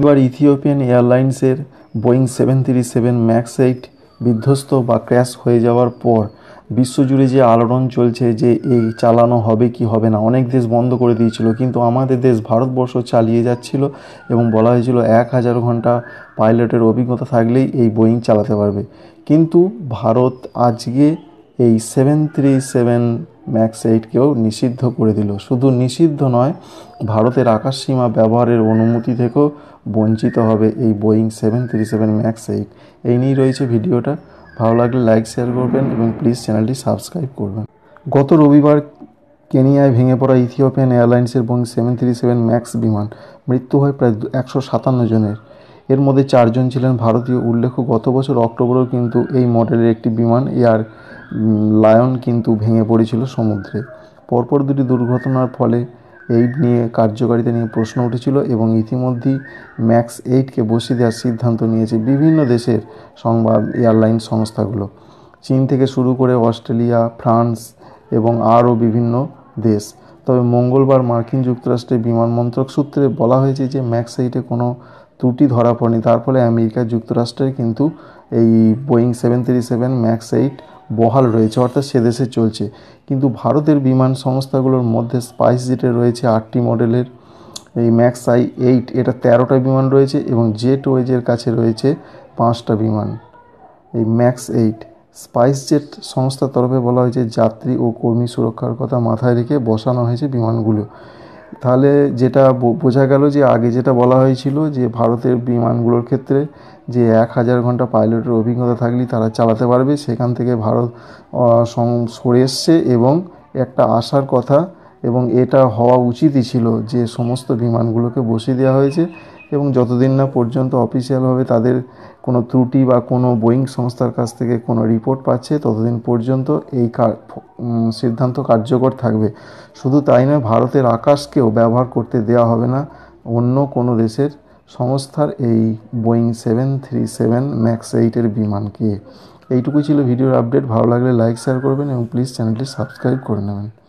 এবার ইথিওপিয়ান এয়ারলাইন্সের Boeing seven three seven max eight বিধ্বস্ত বা ক্র্যাশ হয়ে যাওয়ার পর বিশ্বজুড়ে যে আলোড়ন চলছে যে এই চালানো হবে কি হবে না অনেক দেশ বন্ধ করে দিয়েছিল কিন্তু আমাদের দেশ ভারতবর্ষ চালিয়ে যাচ্ছিল এবং বলা হয়েছিল এক হাজার ঘন্টা পাইলটের অভিজ্ঞতা থাকলেই এই বোয়িং চালাতে পারবে কিন্তু ভারত আজকে এই সেভেন থ্রি সেভেন ম্যাক্স এইটকেও নিষিদ্ধ করে দিল শুধু নিষিদ্ধ নয় ভারতের আকাশসীমা ব্যবহারের অনুমতি থেকেও বঞ্চিত হবে এই Boeing seven three seven max eight এই নিয়েই রয়েছে ভিডিওটা ভালো লাগলে লাইক শেয়ার করবেন এবং প্লিজ চ্যানেলটি সাবস্ক্রাইব করবেন গত রবিবার কেনিয়ায় ভেঙে পড়া ইথিওপিয়ান এয়ারলাইন্সের Boeing seven three seven max বিমান মৃত্যু হয় প্রায় একশো সাতান্ন জনের এর মধ্যে চারজন ছিলেন ভারতীয় উল্লেখ্য গত বছর অক্টোবরেও কিন্তু এই মডেলের একটি বিমান এয়ার লায়ন কিন্তু ভেঙে পড়েছিল সমুদ্রে পরপর দুটি দুর্ঘটনার ফলে এইড নিয়ে কার্যকারিতা নিয়ে প্রশ্ন উঠেছিল এবং ইতিমধ্যেই ম্যাক্স এইটকে বসিয়ে দেওয়ার সিদ্ধান্ত নিয়েছে বিভিন্ন দেশের সংবাদ এয়ারলাইন সংস্থাগুলো চীন থেকে শুরু করে অস্ট্রেলিয়া ফ্রান্স এবং আরও বিভিন্ন দেশ তবে মঙ্গলবার মার্কিন যুক্তরাষ্ট্রের বিমান মন্ত্রক সূত্রে বলা হয়েছে যে ম্যাক্স এইটে কোনো ত্রুটি ধরা পড়েনি তার ফলে আমেরিকা যুক্তরাষ্ট্রের কিন্তু এই Boeing seven three seven max eight বহাল রয়েছে অর্থাৎ সে দেশে চলছে কিন্তু ভারতের বিমান সংস্থাগুলোর মধ্যে স্পাইস জেটে রয়েছে আটটি মডেলের এই ম্যাক্স আই এইট এটা তেরোটা বিমান রয়েছে এবং জেট ওয়েজের কাছে রয়েছে পাঁচটা বিমান এই ম্যাক্স এইট স্পাইস জেট সংস্থার তরফে বলা হয়েছে যাত্রী ও কর্মী সুরক্ষার কথা মাথায় রেখে বসানো হয়েছে বিমানগুলো তাহলে যেটা বোঝা গেল যে আগে যেটা বলা হয়েছিল যে ভারতের বিমানগুলোর ক্ষেত্রে যে এক হাজার ঘন্টা পাইলটের অভিজ্ঞতা থাকলে তারা চালাতে পারবে সেখান থেকে ভারত সরে এসছে এবং একটা আশার কথা এবং এটা হওয়া উচিতই ছিল যে সমস্ত বিমানগুলোকে বসিয়ে দেওয়া হয়েছে এবং যতদিন না পর্যন্ত অফিসিয়ালভাবে তাদের কোনো ত্রুটি বা কোনো বোয়িং সংস্থার কাছ থেকে কোনো রিপোর্ট পাচ্ছে ততদিন পর্যন্ত এই সিদ্ধান্ত কার্যকর থাকবে শুধু তাই নয় ভারতের আকাশকেও ব্যবহার করতে দেওয়া হবে না অন্য কোনো দেশের সংস্থার এই Boeing seven three seven max এইটের বিমানকে এইটুকুই ছিল ভিডিওর আপডেট ভালো লাগলে লাইক শেয়ার করবেন এবং প্লিজ চ্যানেলটি সাবস্ক্রাইব করে নেবেন